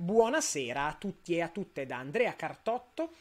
Buonasera a tutti e a tutte da Andrea Cartotto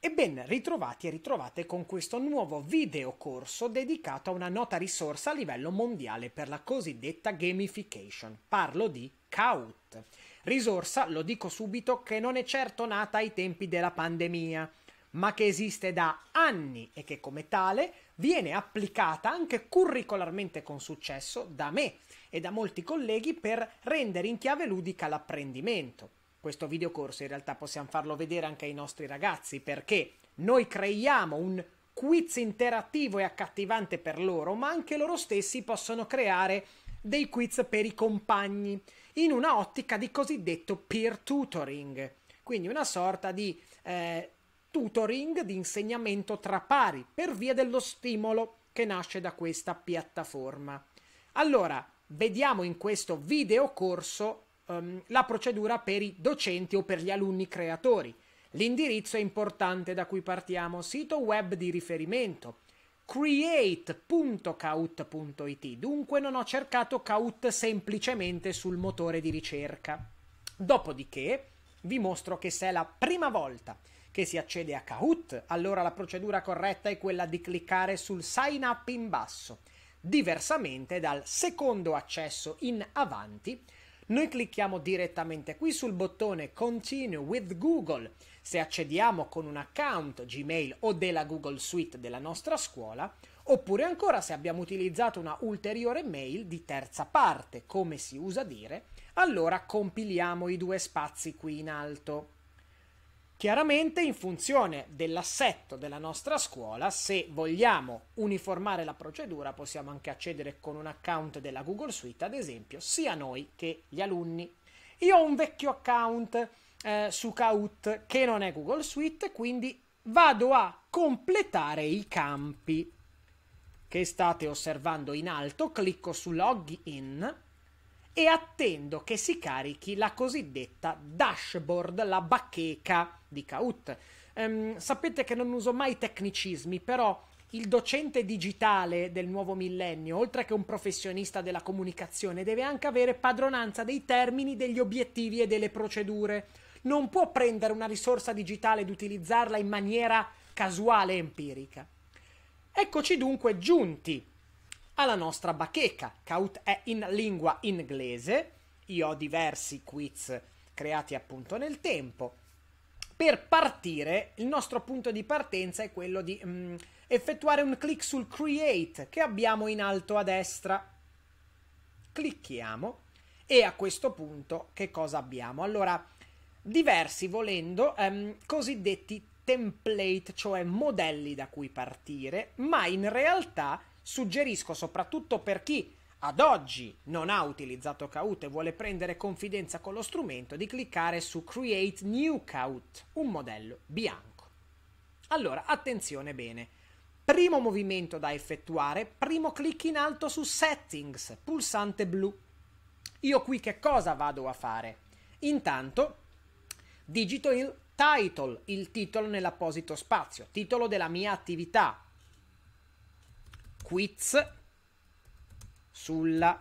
e ben ritrovati e ritrovate con questo nuovo videocorso dedicato a una nota risorsa a livello mondiale per la cosiddetta gamification. Parlo di CAUT. Risorsa, lo dico subito, che non è certo nata ai tempi della pandemia, ma che esiste da anni e che come tale viene applicata anche curricolarmente con successo da me e da molti colleghi per rendere in chiave ludica l'apprendimento. Questo videocorso in realtà possiamo farlo vedere anche ai nostri ragazzi perché noi creiamo un quiz interattivo e accattivante per loro, ma anche loro stessi possono creare dei quiz per i compagni in una ottica di cosiddetto peer tutoring, quindi una sorta di eh, tutoring di insegnamento tra pari per via dello stimolo che nasce da questa piattaforma. Allora, vediamo in questo video corso um, la procedura per i docenti o per gli alunni creatori. L'indirizzo è importante da cui partiamo, sito web di riferimento create.caut.it. Dunque non ho cercato caut semplicemente sul motore di ricerca. Dopodiché vi mostro che se è la prima volta che si accede a Kahoot, allora la procedura corretta è quella di cliccare sul sign up in basso. Diversamente dal secondo accesso in avanti, noi clicchiamo direttamente qui sul bottone Continue with Google. Se accediamo con un account Gmail o della Google Suite della nostra scuola, oppure ancora se abbiamo utilizzato una ulteriore mail di terza parte, come si usa dire, allora compiliamo i due spazi qui in alto chiaramente in funzione dell'assetto della nostra scuola, se vogliamo uniformare la procedura, possiamo anche accedere con un account della Google Suite, ad esempio, sia noi che gli alunni. Io ho un vecchio account eh, su Kahoot che non è Google Suite, quindi vado a completare i campi che state osservando in alto, clicco su Login e attendo che si carichi la cosiddetta dashboard, la bacheca di Kahoot. Um, sapete che non uso mai tecnicismi, però il docente digitale del nuovo millennio, oltre che un professionista della comunicazione, deve anche avere padronanza dei termini, degli obiettivi e delle procedure. Non può prendere una risorsa digitale ed utilizzarla in maniera casuale e empirica. Eccoci dunque giunti alla nostra bacheca. Kaut è in lingua inglese. Io ho diversi quiz creati appunto nel tempo per partire, il nostro punto di partenza è quello di mm, effettuare un clic sul Create che abbiamo in alto a destra. Clicchiamo e a questo punto che cosa abbiamo? Allora, diversi volendo ehm, cosiddetti template, cioè modelli da cui partire, ma in realtà suggerisco soprattutto per chi ad oggi non ha utilizzato Kahoot e vuole prendere confidenza con lo strumento, di cliccare su Create New Kahoot, un modello bianco. Allora, attenzione bene. Primo movimento da effettuare, primo clic in alto su Settings, pulsante blu. Io qui che cosa vado a fare? Intanto digito il title, il titolo nell'apposito spazio, titolo della mia attività. Quiz sulla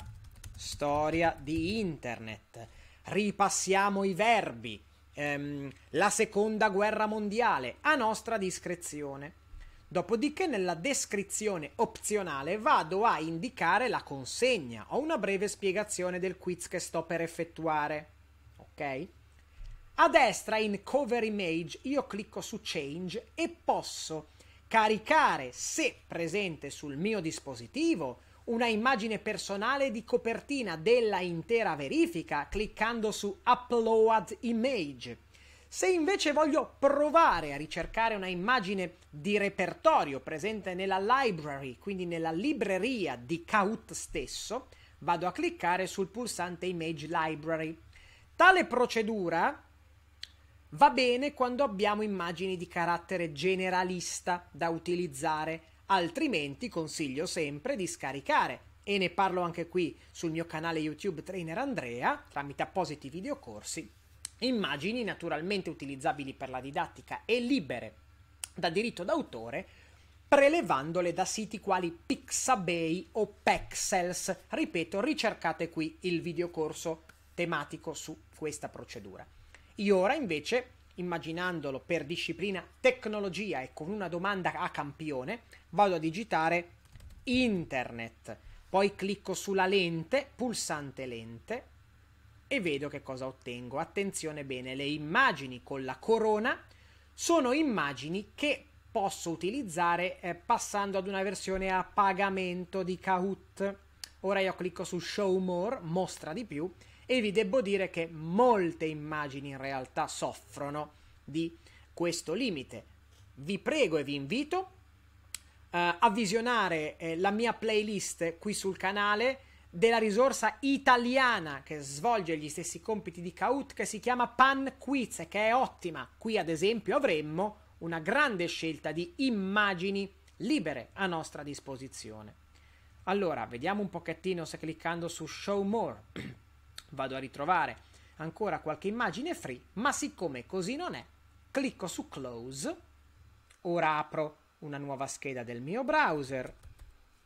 storia di internet. Ripassiamo i verbi. Ehm, la seconda guerra mondiale a nostra discrezione. Dopodiché nella descrizione opzionale vado a indicare la consegna o una breve spiegazione del quiz che sto per effettuare. Ok? A destra in Cover Image io clicco su Change e posso caricare se presente sul mio dispositivo una immagine personale di copertina della intera verifica cliccando su Upload Image. Se invece voglio provare a ricercare una immagine di repertorio presente nella library, quindi nella libreria di Kaut stesso, vado a cliccare sul pulsante Image Library. Tale procedura va bene quando abbiamo immagini di carattere generalista da utilizzare, Altrimenti consiglio sempre di scaricare e ne parlo anche qui sul mio canale YouTube Trainer Andrea tramite appositi videocorsi. Immagini naturalmente utilizzabili per la didattica e libere da diritto d'autore, prelevandole da siti quali Pixabay o Pexels. Ripeto, ricercate qui il videocorso tematico su questa procedura. Io ora invece immaginandolo per disciplina tecnologia e con una domanda a campione, vado a digitare internet. Poi clicco sulla lente, pulsante lente, e vedo che cosa ottengo. Attenzione bene, le immagini con la corona sono immagini che posso utilizzare eh, passando ad una versione a pagamento di Kahoot. Ora io clicco su Show More, mostra di più, e vi devo dire che molte immagini in realtà soffrono di questo limite. Vi prego e vi invito uh, a visionare eh, la mia playlist qui sul canale della risorsa italiana che svolge gli stessi compiti di Kahoot che si chiama Pan Quiz che è ottima. Qui ad esempio avremmo una grande scelta di immagini libere a nostra disposizione. Allora, vediamo un pochettino se cliccando su Show More vado a ritrovare ancora qualche immagine free, ma siccome così non è, clicco su Close, ora apro una nuova scheda del mio browser,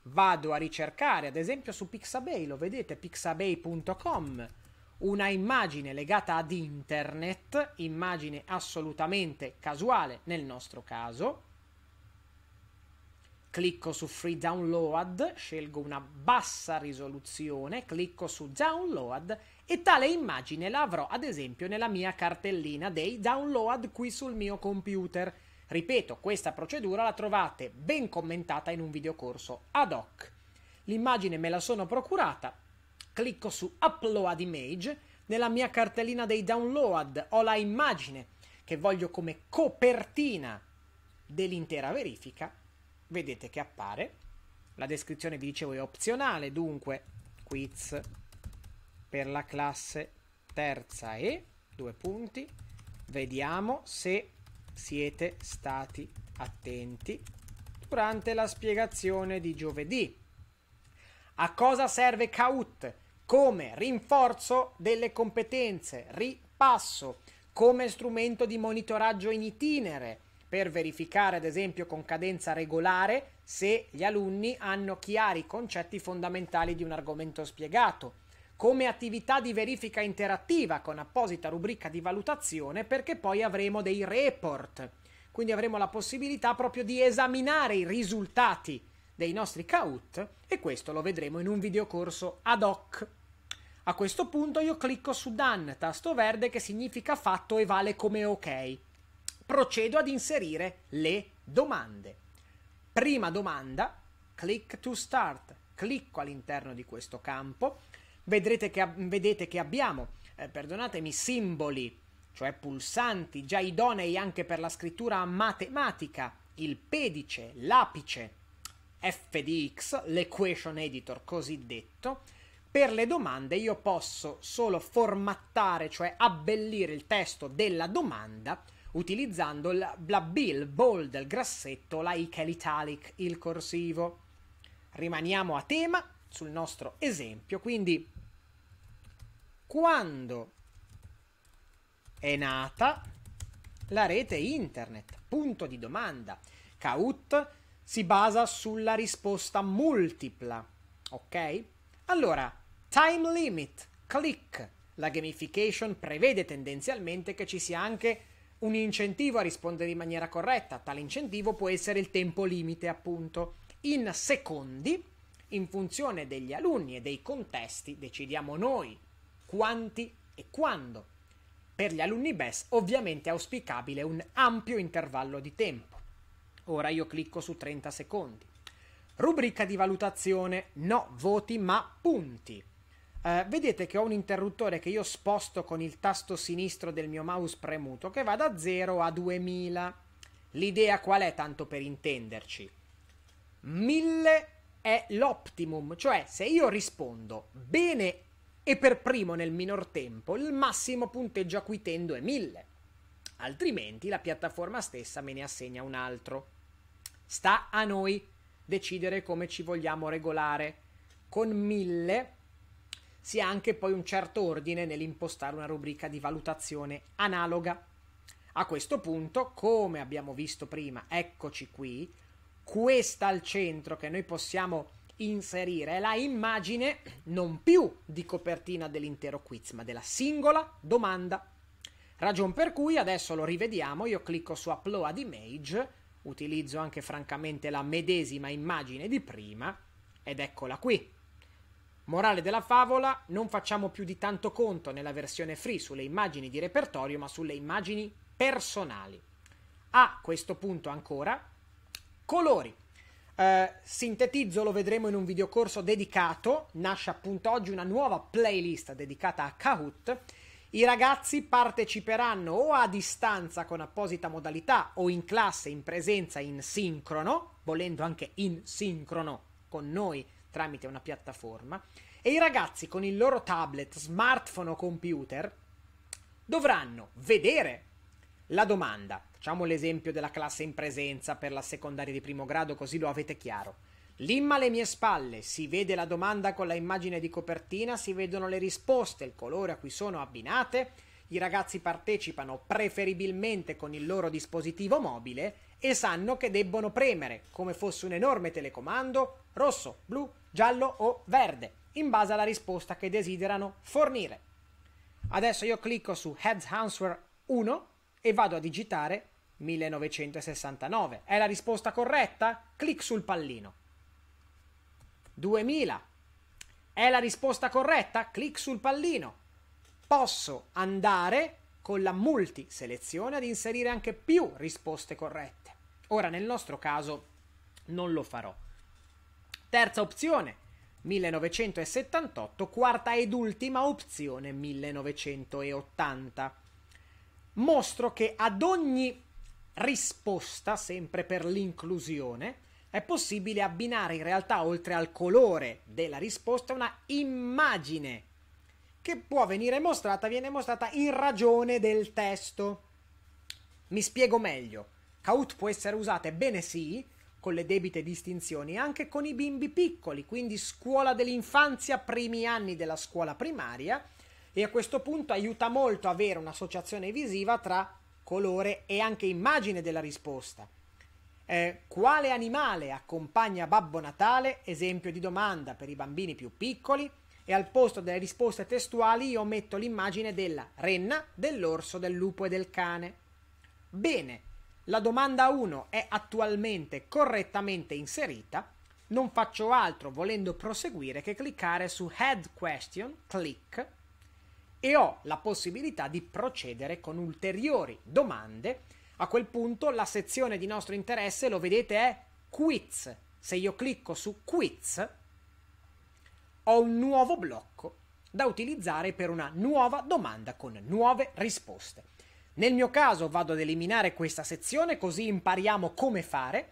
vado a ricercare ad esempio su Pixabay, lo vedete, pixabay.com, una immagine legata ad internet, immagine assolutamente casuale nel nostro caso, clicco su Free Download, scelgo una bassa risoluzione, clicco su Download e tale immagine la avrò ad esempio nella mia cartellina dei download qui sul mio computer. Ripeto, questa procedura la trovate ben commentata in un videocorso ad hoc. L'immagine me la sono procurata, clicco su Upload Image, nella mia cartellina dei download ho la immagine che voglio come copertina dell'intera verifica vedete che appare. La descrizione vi dicevo è opzionale, dunque quiz per la classe terza E, due punti. Vediamo se siete stati attenti durante la spiegazione di giovedì. A cosa serve CAUT? Come rinforzo delle competenze, ripasso, come strumento di monitoraggio in itinere, per verificare ad esempio con cadenza regolare se gli alunni hanno chiari i concetti fondamentali di un argomento spiegato, come attività di verifica interattiva con apposita rubrica di valutazione perché poi avremo dei report, quindi avremo la possibilità proprio di esaminare i risultati dei nostri CAUT e questo lo vedremo in un videocorso ad hoc. A questo punto io clicco su Done, tasto verde che significa fatto e vale come ok procedo ad inserire le domande. Prima domanda, click to start, clicco all'interno di questo campo, vedrete che, vedete che abbiamo, eh, perdonatemi, simboli, cioè pulsanti già idonei anche per la scrittura matematica, il pedice, l'apice, FDX, l'equation editor cosiddetto, per le domande io posso solo formattare, cioè abbellire il testo della domanda utilizzando il blabil, bold, il grassetto, la ica, l'italic, il corsivo. Rimaniamo a tema sul nostro esempio, quindi quando è nata la rete internet? Punto di domanda. Kaut si basa sulla risposta multipla, ok? Allora, time limit, click. La gamification prevede tendenzialmente che ci sia anche un incentivo a rispondere in maniera corretta. Tale incentivo può essere il tempo limite, appunto. In secondi, in funzione degli alunni e dei contesti, decidiamo noi quanti e quando. Per gli alunni BES ovviamente è auspicabile un ampio intervallo di tempo. Ora io clicco su 30 secondi. Rubrica di valutazione, no voti ma punti eh, vedete che ho un interruttore che io sposto con il tasto sinistro del mio mouse premuto che va da 0 a 2000. L'idea qual è, tanto per intenderci? 1000 è l'optimum, cioè se io rispondo bene e per primo nel minor tempo, il massimo punteggio a cui tendo è 1000. Altrimenti la piattaforma stessa me ne assegna un altro. Sta a noi decidere come ci vogliamo regolare. Con 1000 si ha anche poi un certo ordine nell'impostare una rubrica di valutazione analoga. A questo punto, come abbiamo visto prima, eccoci qui, questa al centro che noi possiamo inserire è la immagine non più di copertina dell'intero quiz, ma della singola domanda. Ragion per cui adesso lo rivediamo, io clicco su Upload Image, utilizzo anche francamente la medesima immagine di prima ed eccola qui. Morale della favola, non facciamo più di tanto conto nella versione free sulle immagini di repertorio, ma sulle immagini personali. A questo punto ancora, colori. Eh, sintetizzo, lo vedremo in un videocorso dedicato, nasce appunto oggi una nuova playlist dedicata a Kahoot. I ragazzi parteciperanno o a distanza con apposita modalità o in classe in presenza in sincrono, volendo anche in sincrono con noi tramite una piattaforma e i ragazzi con il loro tablet, smartphone o computer dovranno vedere la domanda. Facciamo l'esempio della classe in presenza per la secondaria di primo grado così lo avete chiaro. Limma alle mie spalle, si vede la domanda con la immagine di copertina, si vedono le risposte, il colore a cui sono abbinate i ragazzi partecipano preferibilmente con il loro dispositivo mobile e sanno che debbono premere, come fosse un enorme telecomando, rosso, blu, giallo o verde, in base alla risposta che desiderano fornire. Adesso io clicco su Heads Answer 1 e vado a digitare 1969. È la risposta corretta? Clic sul pallino. 2000. È la risposta corretta? Clic sul pallino posso andare con la multiselezione ad inserire anche più risposte corrette. Ora nel nostro caso non lo farò. Terza opzione 1978, quarta ed ultima opzione 1980. Mostro che ad ogni risposta, sempre per l'inclusione, è possibile abbinare in realtà oltre al colore della risposta una immagine che può venire mostrata, viene mostrata in ragione del testo. Mi spiego meglio. Caut può essere usata, bene sì, con le debite distinzioni, anche con i bimbi piccoli, quindi scuola dell'infanzia, primi anni della scuola primaria, e a questo punto aiuta molto avere un'associazione visiva tra colore e anche immagine della risposta. Eh, quale animale accompagna Babbo Natale? Esempio di domanda per i bambini più piccoli e al posto delle risposte testuali io metto l'immagine della renna, dell'orso, del lupo e del cane. Bene, la domanda 1 è attualmente correttamente inserita. Non faccio altro volendo proseguire che cliccare su Head Question, click, e ho la possibilità di procedere con ulteriori domande. A quel punto la sezione di nostro interesse, lo vedete, è Quiz. Se io clicco su Quiz, ho un nuovo blocco da utilizzare per una nuova domanda con nuove risposte. Nel mio caso vado ad eliminare questa sezione così impariamo come fare.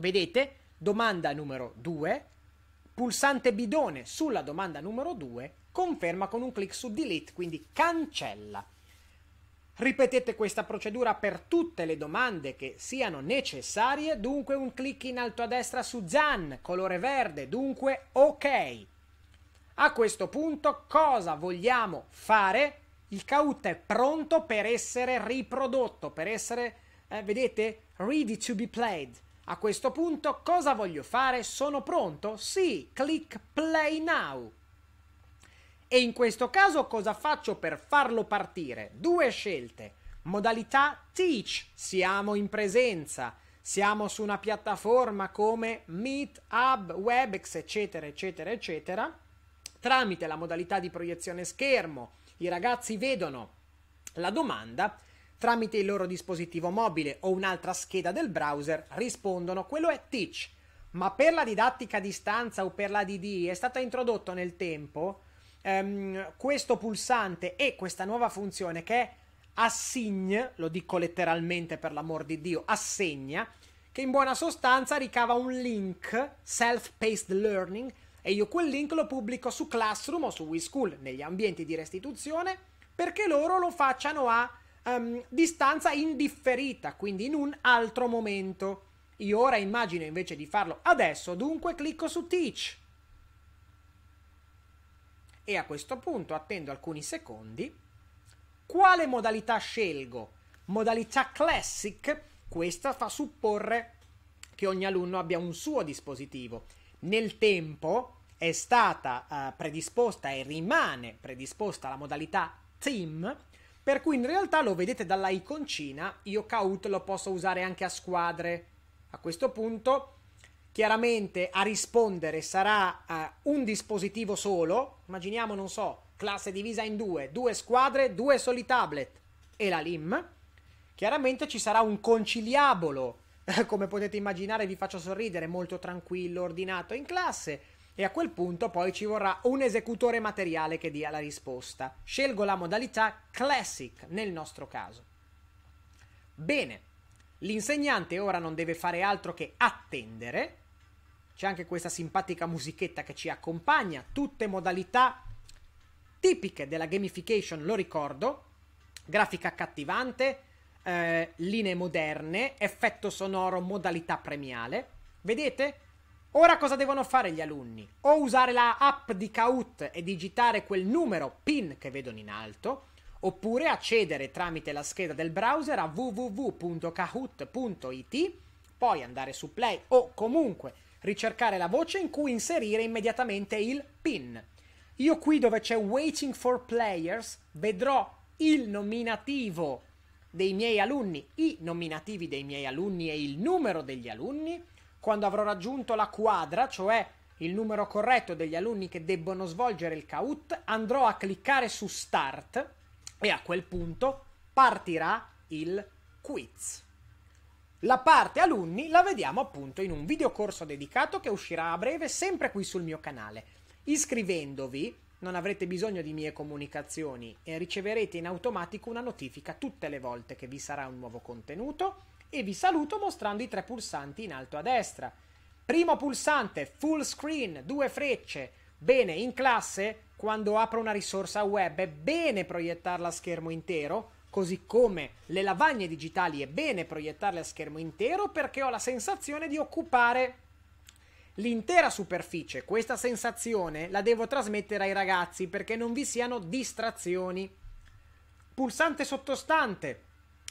Vedete, domanda numero 2, pulsante bidone sulla domanda numero 2, conferma con un clic su delete, quindi cancella. Ripetete questa procedura per tutte le domande che siano necessarie, dunque un clic in alto a destra su ZAN, colore verde, dunque OK. A questo punto cosa vogliamo fare? Il CAUT è pronto per essere riprodotto, per essere, eh, vedete, ready to be played. A questo punto cosa voglio fare? Sono pronto? Sì, click play now. E in questo caso cosa faccio per farlo partire? Due scelte. Modalità teach, siamo in presenza, siamo su una piattaforma come Meet, Hub, Webex, eccetera, eccetera, eccetera tramite la modalità di proiezione schermo. I ragazzi vedono la domanda tramite il loro dispositivo mobile o un'altra scheda del browser, rispondono quello è Teach. Ma per la didattica a distanza o per la DD è stato introdotto nel tempo ehm, questo pulsante e questa nuova funzione che è Assign, lo dico letteralmente per l'amor di Dio, assegna, che in buona sostanza ricava un link, self-paced learning, e io quel link lo pubblico su Classroom o su WeSchool negli ambienti di restituzione perché loro lo facciano a um, distanza indifferita, quindi in un altro momento. Io ora immagino invece di farlo adesso, dunque clicco su Teach. E a questo punto attendo alcuni secondi. Quale modalità scelgo? Modalità Classic? Questa fa supporre che ogni alunno abbia un suo dispositivo nel tempo è stata eh, predisposta e rimane predisposta la modalità team, per cui in realtà lo vedete dalla iconcina, io Kaut lo posso usare anche a squadre. A questo punto chiaramente a rispondere sarà uh, un dispositivo solo, immaginiamo, non so, classe divisa in due, due squadre, due soli tablet e la LIM, chiaramente ci sarà un conciliabolo come potete immaginare vi faccio sorridere, molto tranquillo, ordinato in classe e a quel punto poi ci vorrà un esecutore materiale che dia la risposta. Scelgo la modalità classic nel nostro caso. Bene, l'insegnante ora non deve fare altro che attendere. C'è anche questa simpatica musichetta che ci accompagna, tutte modalità tipiche della gamification, lo ricordo, grafica accattivante, eh, linee moderne, effetto sonoro, modalità premiale. Vedete? Ora cosa devono fare gli alunni? O usare la app di Kahoot e digitare quel numero PIN che vedono in alto, oppure accedere tramite la scheda del browser a www.kahoot.it, poi andare su Play o comunque ricercare la voce in cui inserire immediatamente il PIN. Io qui dove c'è Waiting for Players vedrò il nominativo dei miei alunni, i nominativi dei miei alunni e il numero degli alunni, quando avrò raggiunto la quadra, cioè il numero corretto degli alunni che debbono svolgere il CAUT, andrò a cliccare su Start e a quel punto partirà il quiz. La parte alunni la vediamo appunto in un videocorso dedicato che uscirà a breve sempre qui sul mio canale. Iscrivendovi non avrete bisogno di mie comunicazioni e riceverete in automatico una notifica tutte le volte che vi sarà un nuovo contenuto e vi saluto mostrando i tre pulsanti in alto a destra. Primo pulsante, full screen, due frecce. Bene, in classe, quando apro una risorsa web è bene proiettarla a schermo intero, così come le lavagne digitali è bene proiettarle a schermo intero perché ho la sensazione di occupare l'intera superficie. Questa sensazione la devo trasmettere ai ragazzi perché non vi siano distrazioni. Pulsante sottostante.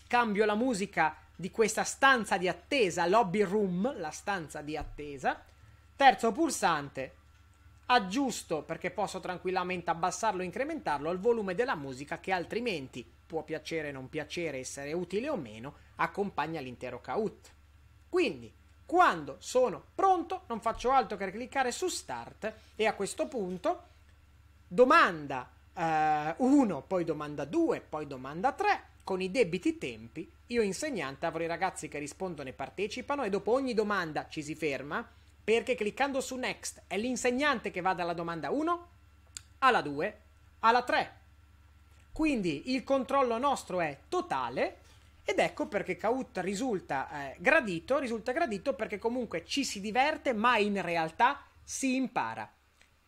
Cambio la musica di questa stanza di attesa, lobby room, la stanza di attesa. Terzo pulsante. Aggiusto perché posso tranquillamente abbassarlo o incrementarlo al volume della musica che altrimenti può piacere o non piacere, essere utile o meno, accompagna l'intero caut. Quindi quando sono pronto non faccio altro che cliccare su Start e a questo punto domanda 1, eh, poi domanda 2, poi domanda 3 con i debiti tempi. Io insegnante avrò i ragazzi che rispondono e partecipano e dopo ogni domanda ci si ferma perché cliccando su Next è l'insegnante che va dalla domanda 1 alla 2 alla 3. Quindi il controllo nostro è totale ed ecco perché Kaut risulta eh, gradito, risulta gradito perché comunque ci si diverte, ma in realtà si impara.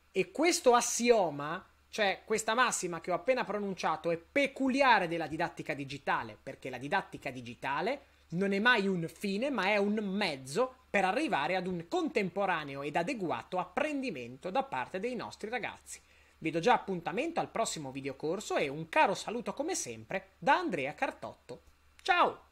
E questo assioma, cioè questa massima che ho appena pronunciato, è peculiare della didattica digitale, perché la didattica digitale non è mai un fine, ma è un mezzo per arrivare ad un contemporaneo ed adeguato apprendimento da parte dei nostri ragazzi. Vi do già appuntamento al prossimo videocorso e un caro saluto come sempre da Andrea Cartotto. Ciao!